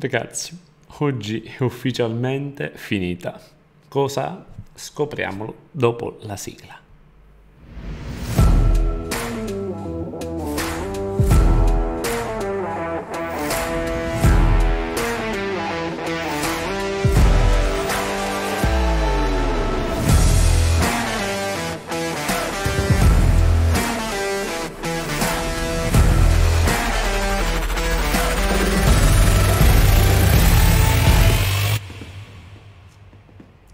Ragazzi, oggi è ufficialmente finita. Cosa? Scopriamolo dopo la sigla.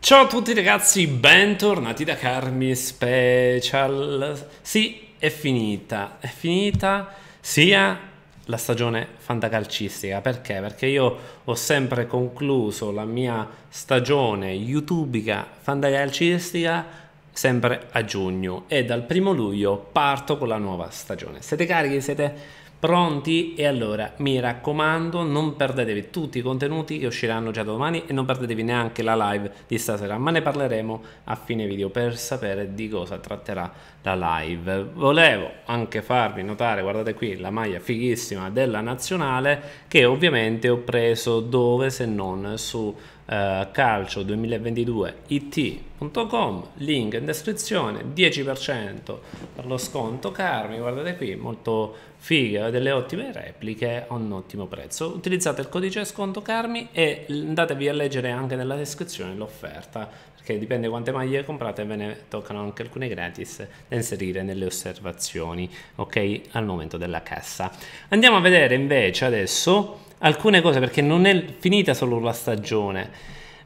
Ciao a tutti ragazzi, bentornati da Carmi Special. Sì, è finita, è finita sia la stagione fantacalcistica, perché? Perché io ho sempre concluso la mia stagione youtubica fantacalcistica sempre a giugno e dal primo luglio parto con la nuova stagione. Siete carichi? Siete Pronti? E allora mi raccomando, non perdetevi tutti i contenuti che usciranno già domani e non perdetevi neanche la live di stasera, ma ne parleremo a fine video per sapere di cosa tratterà la live. Volevo anche farvi notare, guardate qui, la maglia fighissima della nazionale che ovviamente ho preso dove se non su eh, calcio 2022 it.com link in descrizione 10% per lo sconto carmi guardate qui molto figa delle ottime repliche a un ottimo prezzo utilizzate il codice sconto carmi e andatevi a leggere anche nella descrizione l'offerta perché dipende quante maglie comprate ve ne toccano anche alcune gratis da inserire nelle osservazioni ok al momento della cassa andiamo a vedere invece adesso alcune cose perché non è finita solo la stagione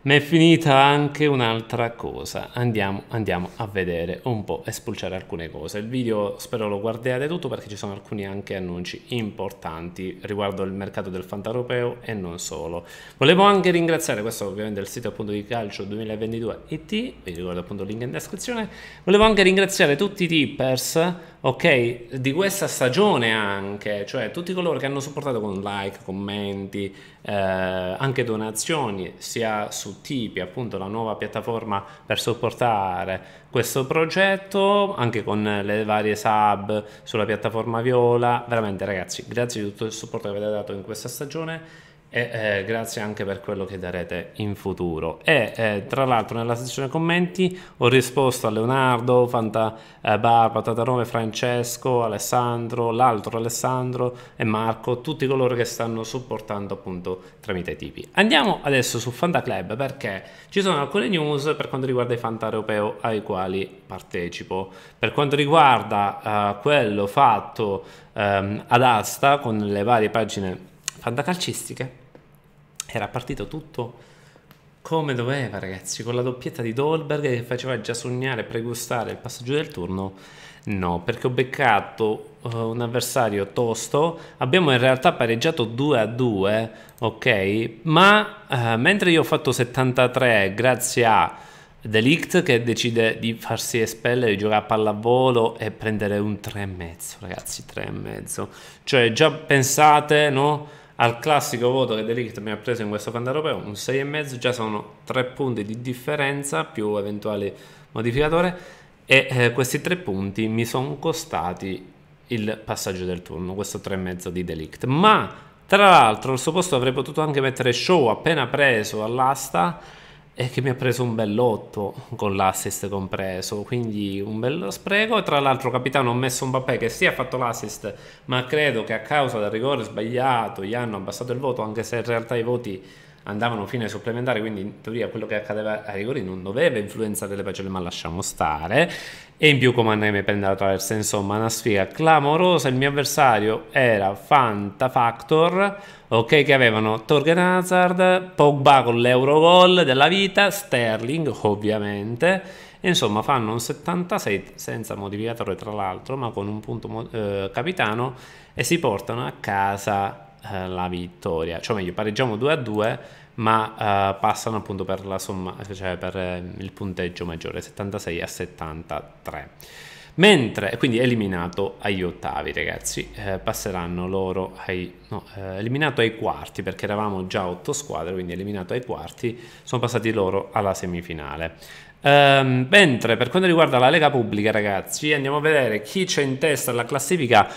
ma è finita anche un'altra cosa. Andiamo, andiamo a vedere un po', a spulciare alcune cose. Il video spero lo guardiate tutto perché ci sono alcuni anche annunci importanti riguardo il mercato del fanta europeo e non solo. Volevo anche ringraziare, questo ovviamente è il sito appunto di calcio 2022 IT, vi ricordo appunto il link in descrizione, volevo anche ringraziare tutti i tippers, ok, di questa stagione anche, cioè tutti coloro che hanno supportato con like, commenti, eh, anche donazioni sia su Tipi, appunto la nuova piattaforma per supportare questo progetto, anche con le varie sub sulla piattaforma Viola. Veramente ragazzi, grazie di tutto il supporto che avete dato in questa stagione e eh, grazie anche per quello che darete in futuro e eh, tra l'altro nella sezione commenti ho risposto a Leonardo, Fanta eh, Barba, Tatarome, Francesco, Alessandro, l'altro Alessandro e Marco, tutti coloro che stanno supportando appunto tramite i tipi. Andiamo adesso su Fanta Club perché ci sono alcune news per quanto riguarda i Fanta Europeo ai quali partecipo. Per quanto riguarda eh, quello fatto ehm, ad asta con le varie pagine fantacalcistiche era partito tutto come doveva, ragazzi, con la doppietta di Dolberg che faceva già sognare e pregustare il passaggio del turno. No, perché ho beccato uh, un avversario tosto. Abbiamo in realtà pareggiato 2 a 2, ok? Ma uh, mentre io ho fatto 73 grazie a Delict che decide di farsi espellere, di giocare a pallavolo e prendere un e mezzo, ragazzi, e mezzo. Cioè, già pensate, no? al classico voto che Delict mi ha preso in questo europeo, un 6,5, già sono 3 punti di differenza più eventuale modificatore e eh, questi 3 punti mi sono costati il passaggio del turno, questo 3,5 di Delict. Ma tra l'altro al suo posto avrei potuto anche mettere Show appena preso all'asta e che mi ha preso un bel lotto con l'assist compreso, quindi un bello spreco. Tra l'altro, capitano, ho messo un Mbappé che sì ha fatto l'assist, ma credo che a causa del rigore sbagliato gli hanno abbassato il voto, anche se in realtà i voti andavano fino ai supplementari, quindi in teoria quello che accadeva a rigori non doveva influenzare le pagelle, ma lasciamo stare. E in più Comandai mi prende la traversa, insomma, una sfiga clamorosa. Il mio avversario era Fanta Factor, ok, che avevano Torgen Hazard, Pogba con l'Eurogol della vita, Sterling ovviamente. Insomma, fanno un 76 senza modificatore, tra l'altro, ma con un punto eh, capitano e si portano a casa eh, la vittoria. Cioè, meglio, pareggiamo 2 a 2 ma uh, passano appunto per, somma, cioè per eh, il punteggio maggiore 76 a 73 mentre quindi eliminato agli ottavi ragazzi eh, passeranno loro ai no, eh, eliminato ai quarti perché eravamo già otto squadre quindi eliminato ai quarti sono passati loro alla semifinale ehm, mentre per quanto riguarda la lega pubblica ragazzi andiamo a vedere chi c'è in testa alla classifica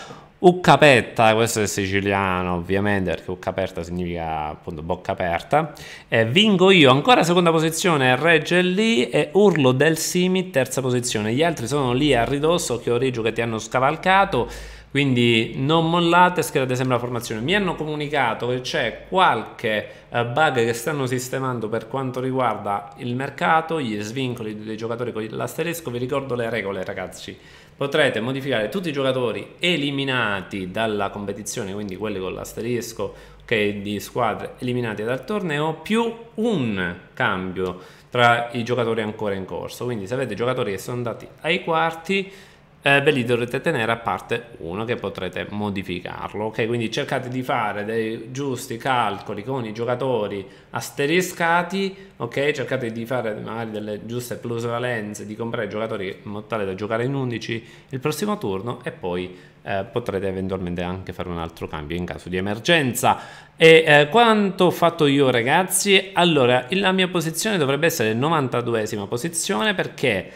Uccapetta, questo è siciliano ovviamente perché Uccaperta significa appunto bocca aperta. E vingo io, ancora seconda posizione, Reggio è lì e Urlo del Simi terza posizione. Gli altri sono lì a ridosso, Chiorigio che ti hanno scavalcato, quindi non mollate, schierate sempre la formazione. Mi hanno comunicato che c'è qualche eh, bug che stanno sistemando per quanto riguarda il mercato, gli svincoli dei giocatori con l'asterisco. Vi ricordo le regole ragazzi potrete modificare tutti i giocatori eliminati dalla competizione, quindi quelli con l'asterisco okay, di squadre eliminate dal torneo, più un cambio tra i giocatori ancora in corso. Quindi se avete giocatori che sono andati ai quarti, eh, ve li dovrete tenere a parte uno che potrete modificarlo ok quindi cercate di fare dei giusti calcoli con i giocatori asteriscati ok cercate di fare magari delle giuste plusvalenze di comprare giocatori in modo tale da giocare in 11 il prossimo turno e poi eh, potrete eventualmente anche fare un altro cambio in caso di emergenza e eh, quanto ho fatto io ragazzi allora la mia posizione dovrebbe essere 92esima posizione perché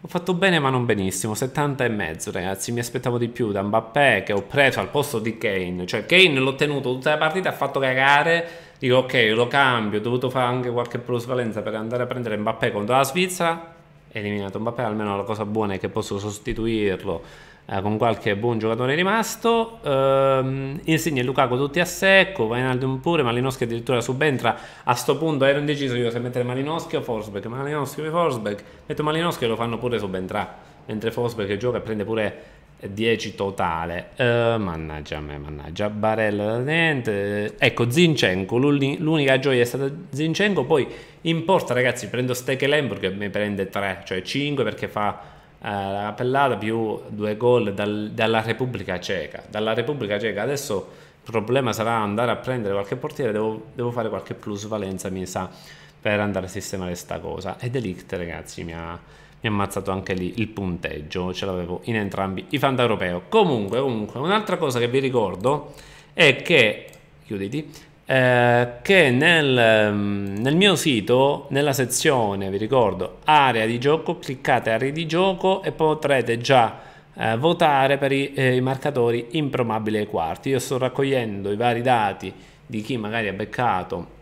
ho fatto bene ma non benissimo, 70 e mezzo ragazzi, mi aspettavo di più da Mbappé che ho preso al posto di Kane, cioè Kane l'ho tenuto tutta la partita, ha fatto cagare, dico ok lo cambio, ho dovuto fare anche qualche plusvalenza per andare a prendere Mbappé contro la Svizzera, eliminato Mbappé, almeno la cosa buona è che posso sostituirlo eh, con qualche buon giocatore rimasto. Ehm, Insigne e Lukaku tutti a secco, Vainaldum pure, Malinowski addirittura subentra. A sto punto ero indeciso io se mettere Malinowski o Forsberg, Malinowski o Forsberg. Metto Malinowski e lo fanno pure subentrare, mentre Forsberg gioca e prende pure 10 totale. Uh, mannaggia a me, mannaggia. Barella, da niente. Ecco, Zincenco, l'unica gioia è stata Zincenco. Poi in porta, ragazzi, prendo Stekelem perché mi prende 3, cioè 5 perché fa uh, la pellata più due gol dal, dalla Repubblica Ceca. Dalla Repubblica Ceca adesso il problema sarà andare a prendere qualche portiere, devo, devo fare qualche plusvalenza, mi sa, per andare a sistemare sta cosa. E Delict, ragazzi, mi ha mi ha ammazzato anche lì il punteggio, ce l'avevo in entrambi i fanta europeo. Comunque, comunque, un'altra cosa che vi ricordo è che, chiuditi, eh, che nel, mm, nel, mio sito, nella sezione, vi ricordo, area di gioco, cliccate area di gioco e potrete già eh, votare per i, eh, i marcatori improbabili ai quarti. Io sto raccogliendo i vari dati di chi magari ha beccato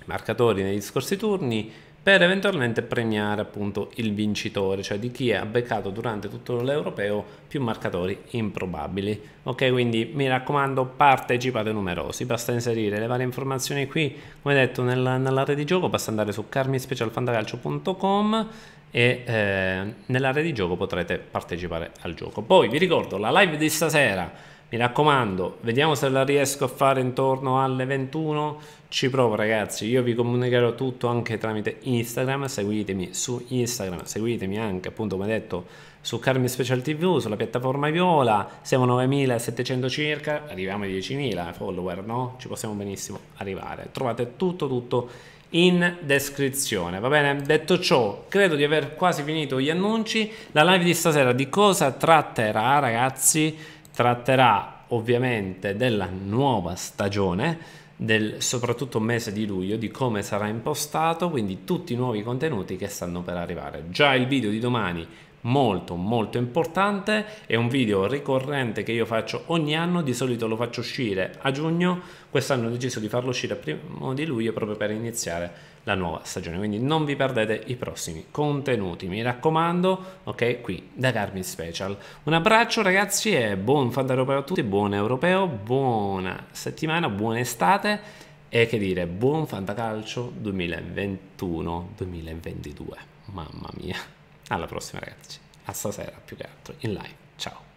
i marcatori negli scorsi turni, per eventualmente premiare appunto il vincitore, cioè di chi ha beccato durante tutto l'europeo più marcatori improbabili. Ok, quindi mi raccomando partecipate numerosi, basta inserire le varie informazioni qui, come detto nella, nella di gioco, basta andare su carmispecialfantacalcio.com e eh, nell'area di gioco potrete partecipare al gioco. Poi vi ricordo la live di stasera mi raccomando vediamo se la riesco a fare intorno alle 21 ci provo ragazzi io vi comunicherò tutto anche tramite Instagram seguitemi su Instagram seguitemi anche appunto come detto su Carmi Special TV sulla piattaforma Viola siamo 9700 circa arriviamo ai 10.000 follower no? ci possiamo benissimo arrivare trovate tutto tutto in descrizione. Va bene, detto ciò, credo di aver quasi finito gli annunci. La live di stasera di cosa tratterà, ragazzi? tratterà ovviamente della nuova stagione del soprattutto mese di luglio di come sarà impostato quindi tutti i nuovi contenuti che stanno per arrivare già il video di domani molto molto importante è un video ricorrente che io faccio ogni anno di solito lo faccio uscire a giugno quest'anno ho deciso di farlo uscire a primo di luglio proprio per iniziare la nuova stagione. Quindi non vi perdete i prossimi contenuti, mi raccomando, ok? Qui da Carmi Special. Un abbraccio ragazzi e buon europeo a tutti, buon europeo, buona settimana, buona estate e che dire, buon fantacalcio 2021-2022. Mamma mia. Alla prossima ragazzi. A stasera più che altro in live. Ciao.